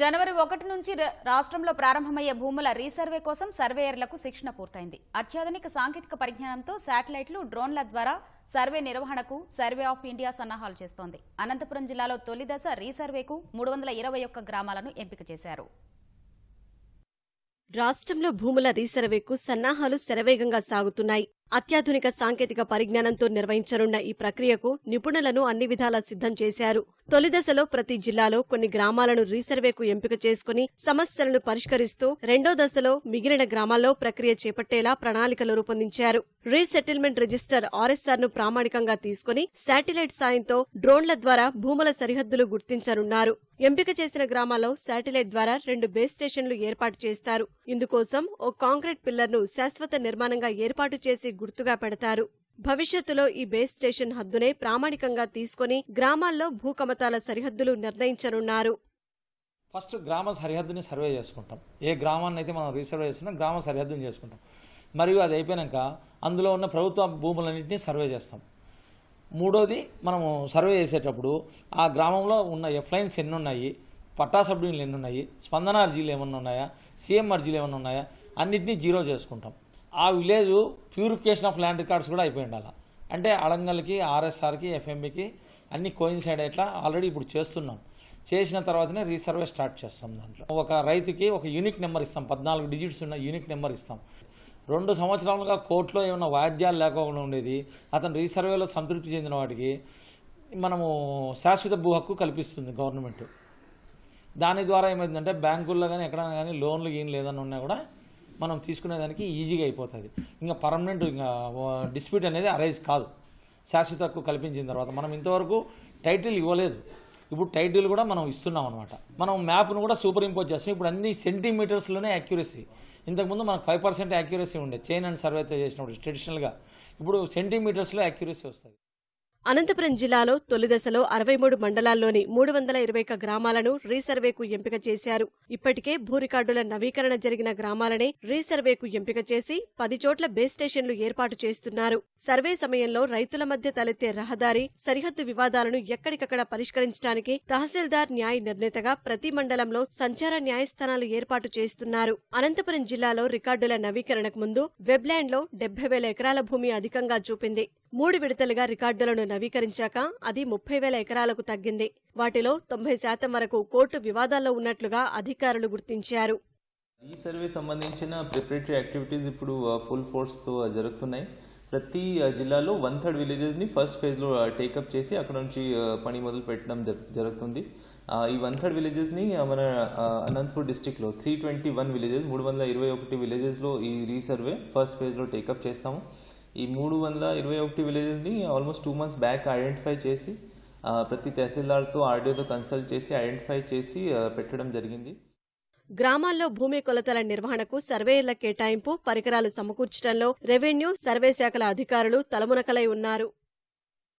జనవరి ఒకటి నుంచి రాష్ట్రంలో ప్రారంభమయ్యే భూముల రీసర్వే కోసం సర్వేయర్లకు శిక్షణ పూర్తయింది అత్యాధునిక సాంకేతిక పరిజ్ఞానంతో శాటిలైట్లు డ్రోన్ల ద్వారా సర్వే నిర్వహణకు సర్వే ఆఫ్ ఇండియా సన్నాహాలు చేస్తోంది అనంతపురం జిల్లాలో తొలి దశ రీసర్వేకు మూడు గ్రామాలను ఎంపిక చేశారు రాష్ట్రంలో భూముల రీసర్వేకు సన్నాహాలు శరవేగంగా సాగుతున్నాయి అత్యాధునిక సాంకేతిక పరిజ్ఞానంతో నిర్వహించనున్న ఈ ప్రక్రియకు నిపుణులను అన్ని విధాలా సిద్ధం చేశారు తొలి దశలో ప్రతి జిల్లాలో కొన్ని గ్రామాలను రీసర్వేకు ఎంపిక చేసుకుని సమస్యలను పరిష్కరిస్తూ రెండో దశలో మిగిలిన గ్రామాల్లో ప్రక్రియ చేపట్టేలా ప్రణాళికలు రూపొందించారు రీసెటిల్మెంట్ రిజిస్టర్ ఆర్ఎస్ఆర్ ను ప్రామాణికంగా తీసుకుని శాటిలైట్ సాయంతో డ్రోన్ల ద్వారా భూముల సరిహద్దులు గుర్తించనున్నారు ఎంపిక చేసిన గ్రామాల్లో శాటిలైట్ ద్వారా రెండు బేస్ స్టేషన్లు ఏర్పాటు చేస్తారు ఇందుకోసం ఓ కాంక్రీట్ పిల్లర్ను శాశ్వత నిర్మాణంగా ఏర్పాటు చేసి గుర్తుగా పెడతారు భవిష్యత్తులో ఈ బేస్ స్టేషన్ హద్దునే ప్రామాణికంగా తీసుకుని గ్రామాల్లో భూకమతాల సరిహద్దులు నిర్ణయించనున్నారు ఫస్ట్ గ్రామ సరిహద్దుని సర్వే చేసుకుంటాం ఏ గ్రామాన్ని అయితే మనం రీసర్వే చేస్తున్నాం గ్రామ సరిహద్దుని చేసుకుంటాం మరియు అది అయిపోయాక అందులో ఉన్న ప్రభుత్వ భూములన్నింటినీ సర్వే చేస్తాం మూడోది మనము సర్వే చేసేటప్పుడు ఆ గ్రామంలో ఉన్న ఎఫ్లైన్స్ ఎన్ని ఉన్నాయి పట్టా సబ్డివిజన్లు ఎన్ని ఉన్నాయి స్పందన అర్జీలు ఏమన్నా ఉన్నాయా సీఎం అర్జీలు ఏమన్నా ఉన్నాయా అన్నింటినీ జీరో చేసుకుంటాం ఆ village purification of land records కూడా అయిపోయి ఉండాలి అంటే అడంగల్కి ఆర్ఎస్ఆర్కి ఎఫ్ఎంబికి అన్ని కోయిన్సైడ్ అయ్యేట్లా ఆల్రెడీ ఇప్పుడు చేస్తున్నాం చేసిన తర్వాతనే రీసర్వే స్టార్ట్ చేస్తాం దాంట్లో ఒక రైతుకి ఒక యూనిక్ నెంబర్ ఇస్తాం పద్నాలుగు డిజిట్స్ ఉన్న యూనిక్ నెంబర్ ఇస్తాం రెండు సంవత్సరాలుగా కోర్టులో ఏమైనా వాద్యాలు లేకుండా ఉండేది అతను రీసర్వేలో సంతృప్తి చెందిన వాటికి మనము శాశ్వత భూ హక్కు కల్పిస్తుంది గవర్నమెంట్ దాని ద్వారా ఏమైందంటే బ్యాంకుల్లో కానీ ఎక్కడైనా కానీ లోన్లు ఏం లేదని ఉన్నా కూడా మనం తీసుకునేదానికి ఈజీగా అయిపోతుంది ఇంకా పర్మనెంట్ ఇంకా డిస్ప్యూట్ అనేది అరైజ్ కాదు శాశ్వత హక్కు కల్పించిన తర్వాత మనం ఇంతవరకు టైటిల్ ఇవ్వలేదు ఇప్పుడు టైటిల్ కూడా మనం ఇస్తున్నాం అనమాట మనం మ్యాప్ను కూడా సూపర్ ఇంపోజ్ చేస్తాం ఇప్పుడు అన్ని సెంటీమీటర్స్లోనే యాక్యురసీ ఇంతకుముందు మనకు ఫైవ్ పర్సెంట్ యాక్యురసీ ఉండే చైన్ అండ్ సర్వే చేసినప్పుడు ట్రెడిషనల్గా ఇప్పుడు సెంటీమీటర్స్లో యాక్యురసీ వస్తుంది అనంతపురం జిల్లాలో తొలిదశలో అరవై మూడు మండలాల్లోని మూడు వందల ఇరవై ఒక గ్రామాలను రీసర్వేకు ఎంపిక చేశారు ఇప్పటికే భూ రికార్డుల నవీకరణ జరిగిన గ్రామాలనే రీసర్వేకు ఎంపిక చేసి పది చోట్ల బేస్ స్టేషన్లు ఏర్పాటు చేస్తున్నారు సర్వే సమయంలో రైతుల మధ్య తలెత్తే రహదారి సరిహద్దు వివాదాలను ఎక్కడికక్కడ పరిష్కరించడానికి తహసీల్దార్ న్యాయ నిర్ణేతగా ప్రతి మండలంలో సంచార న్యాయస్థానాలు ఏర్పాటు చేస్తున్నారు అనంతపురం జిల్లాలో రికార్డుల నవీకరణకు ముందు వెబ్లాండ్లో డెబ్బై వేల ఎకరాల భూమి అధికంగా చూపింది మూడు విడతలుగా రికార్డులను నవీకరించాక అది ముప్పై వేల ఎకరాలకు తగ్గింది వాటిలో తొంభై శాతం వరకు కోర్టు వివాదాల్లో ఉన్నట్లుగా అధికారులు గుర్తించారు ఈ సర్వే సంబంధించిన ప్రిపరేటరీ యాక్టివిటీస్ ఇప్పుడు ఫుల్ ఫోర్స్తో జరుగుతున్నాయి ప్రతి జిల్లాలో వన్ థర్డ్ విలేజెస్ని ఫస్ట్ ఫేజ్లో టేకప్ చేసి అక్కడ నుంచి పని మొదలు పెట్టడం జరుగుతుంది ఈ వన్ థర్డ్ విలేజెస్ని మన అనంతపూర్ డిస్టిక్లో త్రీ ట్వంటీ వన్ విలేజెస్ మూడు వందల ఇరవై ఒకటి విలేజెస్లో ఈ రీసర్వే ఫస్ట్ లో టేకప్ చేస్తాము ఈ మూడు వందల ఇరవై ఒకటి విలేజెస్ని almost two months back identify చేసి ప్రతి తహసీల్దార్తో ఆర్డీఓతో కన్సల్ట్ చేసి ఐడెంటిఫై చేసి పెట్టడం జరిగింది గ్రామాల్లో భూమి కొలతల నిర్వహణకు సర్వేయర్ల కేటాయింపు పరికరాలు సమకూర్చడంలో రెవెన్యూ సర్వే శాఖల అధికారులు తలమునకలై ఉన్నారు